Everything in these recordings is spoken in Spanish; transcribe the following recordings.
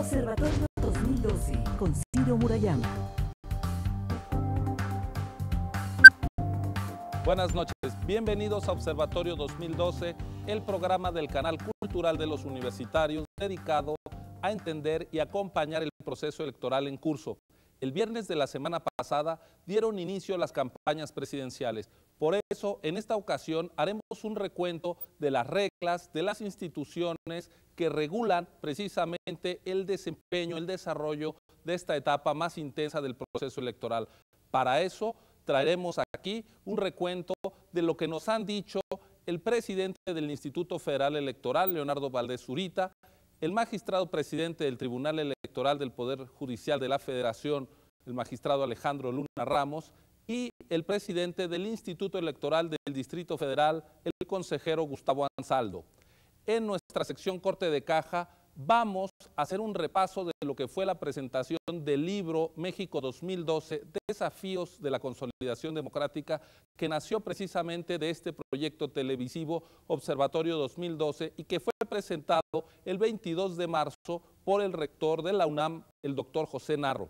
Observatorio 2012 con Ciro Murayama. Buenas noches, bienvenidos a Observatorio 2012, el programa del canal cultural de los universitarios dedicado a entender y acompañar el proceso electoral en curso. El viernes de la semana pasada dieron inicio las campañas presidenciales. Por eso, en esta ocasión haremos un recuento de las reglas, de las instituciones que regulan precisamente el desempeño, el desarrollo de esta etapa más intensa del proceso electoral. Para eso traeremos aquí un recuento de lo que nos han dicho el presidente del Instituto Federal Electoral, Leonardo Valdés Zurita, el magistrado presidente del Tribunal Electoral del Poder Judicial de la Federación, el magistrado Alejandro Luna Ramos, y el presidente del Instituto Electoral del Distrito Federal, el consejero Gustavo Ansaldo en nuestra sección corte de caja vamos a hacer un repaso de lo que fue la presentación del libro México 2012, Desafíos de la Consolidación Democrática, que nació precisamente de este proyecto televisivo Observatorio 2012 y que fue presentado el 22 de marzo por el rector de la UNAM, el doctor José Narro.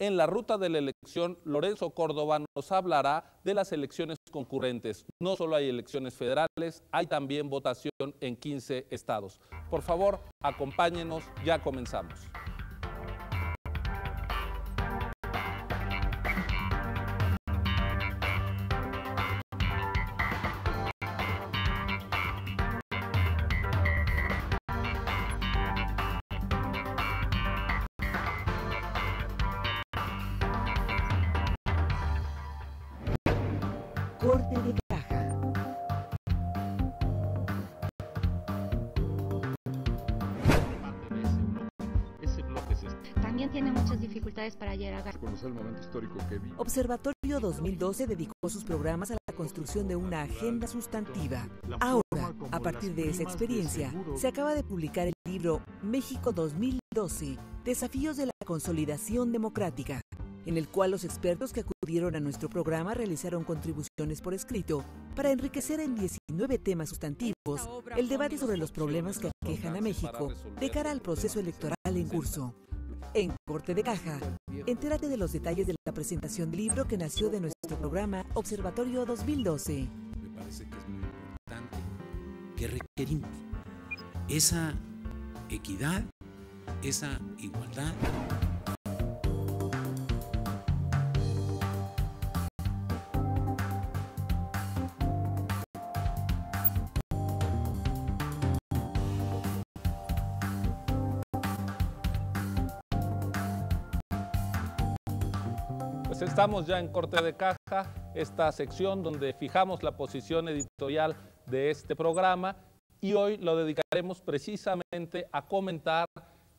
En la ruta de la elección, Lorenzo Córdoba nos hablará de las elecciones concurrentes. No solo hay elecciones federales, hay también votación en 15 estados. Por favor, acompáñenos, ya comenzamos. Corte de caja. Este. También tiene muchas dificultades para llegar a Observatorio 2012 dedicó sus programas a la construcción de una agenda sustantiva. Ahora, a partir de esa experiencia, se acaba de publicar el libro México 2012, Desafíos de la Consolidación Democrática, en el cual los expertos que acudieron a nuestro programa realizaron contribuciones por escrito para enriquecer en 19 temas sustantivos el debate sobre los problemas que aquejan a México de cara al proceso electoral en curso. En Corte de Caja, entérate de los detalles de la presentación del libro que nació de nuestro programa Observatorio 2012. Me parece que es muy importante que requerimos esa equidad, esa igualdad Pues estamos ya en corte de caja, esta sección donde fijamos la posición editorial de este programa y hoy lo dedicaremos precisamente a comentar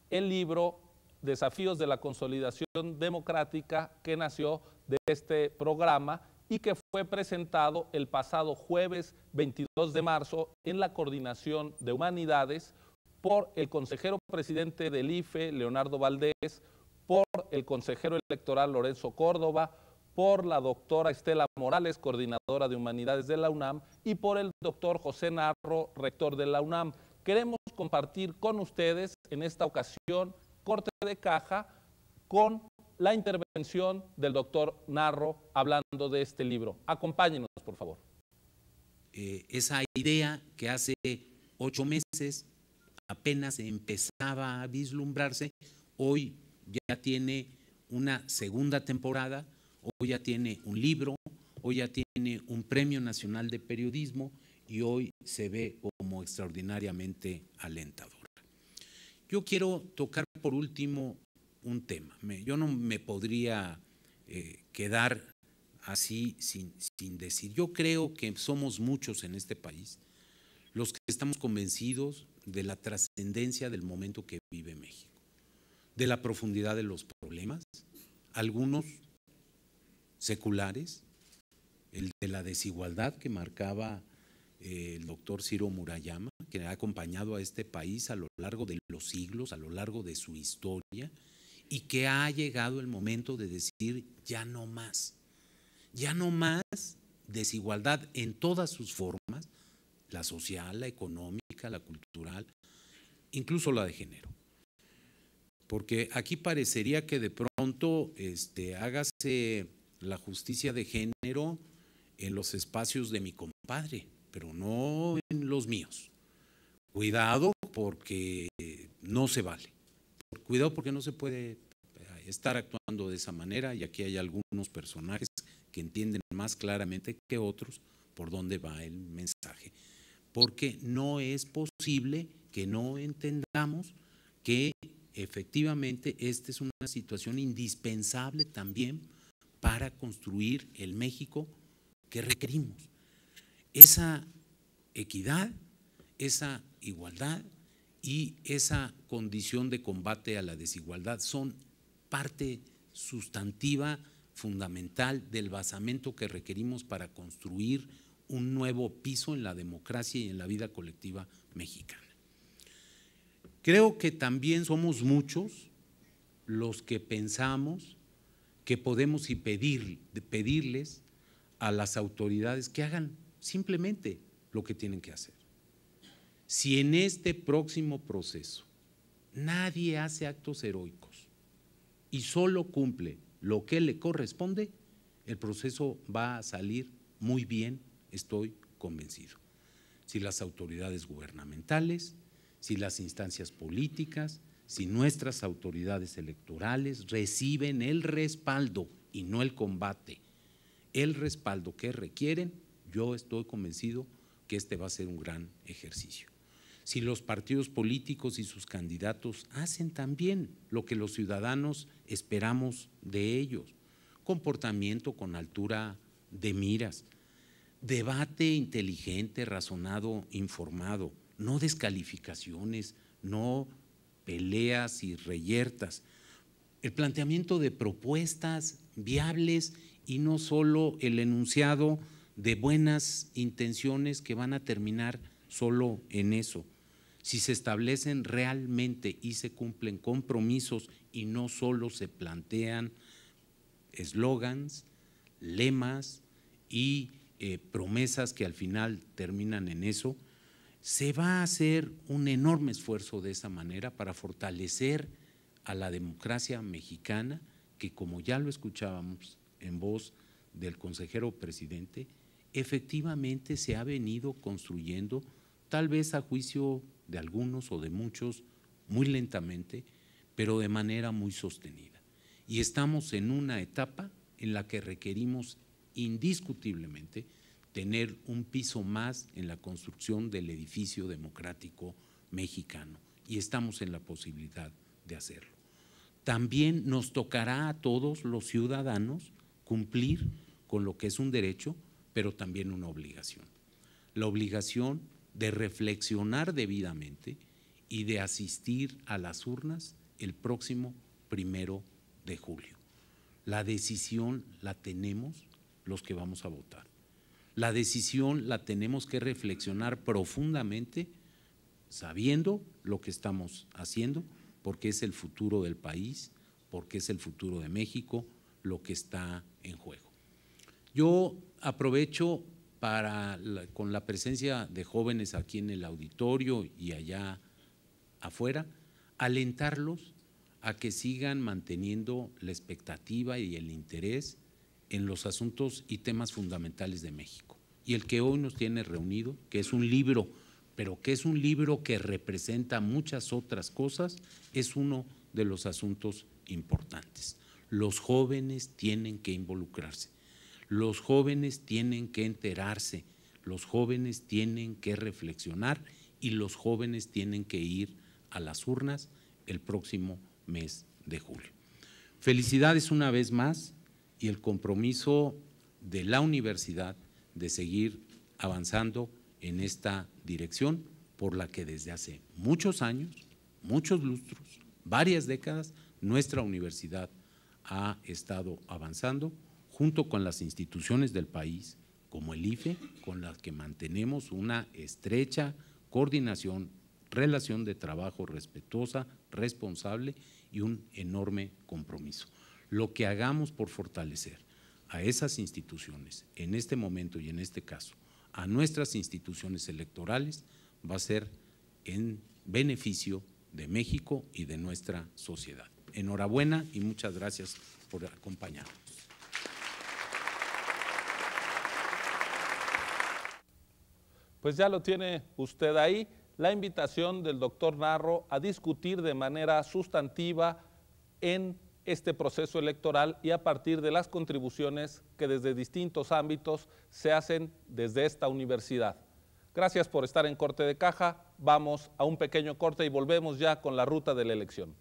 el libro Desafíos de la Consolidación Democrática que nació de este programa y que fue presentado el pasado jueves 22 de marzo en la Coordinación de Humanidades por el consejero presidente del IFE, Leonardo Valdés, por el consejero electoral Lorenzo Córdoba, por la doctora Estela Morales, coordinadora de Humanidades de la UNAM, y por el doctor José Narro, rector de la UNAM. Queremos compartir con ustedes en esta ocasión corte de caja con la intervención del doctor Narro hablando de este libro. Acompáñenos, por favor. Eh, esa idea que hace ocho meses apenas empezaba a vislumbrarse, hoy ya tiene una segunda temporada, hoy ya tiene un libro, hoy ya tiene un Premio Nacional de Periodismo y hoy se ve como extraordinariamente alentadora. Yo quiero tocar por último un tema. yo no me podría eh, quedar así sin decir. Yo creo que somos muchos en este país los que estamos convencidos de la trascendencia del momento que vive México de la profundidad de los problemas, algunos seculares, el de la desigualdad que marcaba eh, el doctor Ciro Murayama, que ha acompañado a este país a lo largo de los siglos, a lo largo de su historia, y que ha llegado el momento de decir ya no más, ya no más desigualdad en todas sus formas, la social, la económica, la cultural, incluso la de género porque aquí parecería que de pronto este, hágase la justicia de género en los espacios de mi compadre, pero no en los míos. Cuidado porque no se vale. Cuidado porque no se puede eh, estar actuando de esa manera y aquí hay algunos personajes que entienden más claramente que otros por dónde va el mensaje. Porque no es posible que no entendamos que efectivamente esta es una situación indispensable también para construir el México que requerimos. Esa equidad, esa igualdad y esa condición de combate a la desigualdad son parte sustantiva, fundamental del basamento que requerimos para construir un nuevo piso en la democracia y en la vida colectiva mexicana. Creo que también somos muchos los que pensamos que podemos y pedir, pedirles a las autoridades que hagan simplemente lo que tienen que hacer. Si en este próximo proceso nadie hace actos heroicos y solo cumple lo que le corresponde, el proceso va a salir muy bien, estoy convencido. Si las autoridades gubernamentales, si las instancias políticas, si nuestras autoridades electorales reciben el respaldo y no el combate, el respaldo que requieren, yo estoy convencido que este va a ser un gran ejercicio. Si los partidos políticos y sus candidatos hacen también lo que los ciudadanos esperamos de ellos, comportamiento con altura de miras, debate inteligente, razonado, informado, no descalificaciones, no peleas y reyertas. El planteamiento de propuestas viables y no solo el enunciado de buenas intenciones que van a terminar solo en eso. Si se establecen realmente y se cumplen compromisos y no solo se plantean eslogans, lemas y eh, promesas que al final terminan en eso, se va a hacer un enorme esfuerzo de esa manera para fortalecer a la democracia mexicana, que como ya lo escuchábamos en voz del consejero presidente, efectivamente se ha venido construyendo, tal vez a juicio de algunos o de muchos, muy lentamente, pero de manera muy sostenida. Y estamos en una etapa en la que requerimos indiscutiblemente tener un piso más en la construcción del edificio democrático mexicano y estamos en la posibilidad de hacerlo. También nos tocará a todos los ciudadanos cumplir con lo que es un derecho, pero también una obligación. La obligación de reflexionar debidamente y de asistir a las urnas el próximo primero de julio. La decisión la tenemos los que vamos a votar. La decisión la tenemos que reflexionar profundamente sabiendo lo que estamos haciendo, porque es el futuro del país, porque es el futuro de México lo que está en juego. Yo aprovecho para, con la presencia de jóvenes aquí en el auditorio y allá afuera, alentarlos a que sigan manteniendo la expectativa y el interés en los asuntos y temas fundamentales de México. Y el que hoy nos tiene reunido, que es un libro, pero que es un libro que representa muchas otras cosas, es uno de los asuntos importantes. Los jóvenes tienen que involucrarse, los jóvenes tienen que enterarse, los jóvenes tienen que reflexionar y los jóvenes tienen que ir a las urnas el próximo mes de julio. Felicidades una vez más y el compromiso de la universidad de seguir avanzando en esta dirección por la que desde hace muchos años, muchos lustros, varias décadas, nuestra universidad ha estado avanzando junto con las instituciones del país, como el IFE, con las que mantenemos una estrecha coordinación, relación de trabajo respetuosa, responsable y un enorme compromiso lo que hagamos por fortalecer a esas instituciones, en este momento y en este caso, a nuestras instituciones electorales, va a ser en beneficio de México y de nuestra sociedad. Enhorabuena y muchas gracias por acompañarnos. Pues ya lo tiene usted ahí, la invitación del doctor Narro a discutir de manera sustantiva en este proceso electoral y a partir de las contribuciones que desde distintos ámbitos se hacen desde esta universidad. Gracias por estar en Corte de Caja. Vamos a un pequeño corte y volvemos ya con la ruta de la elección.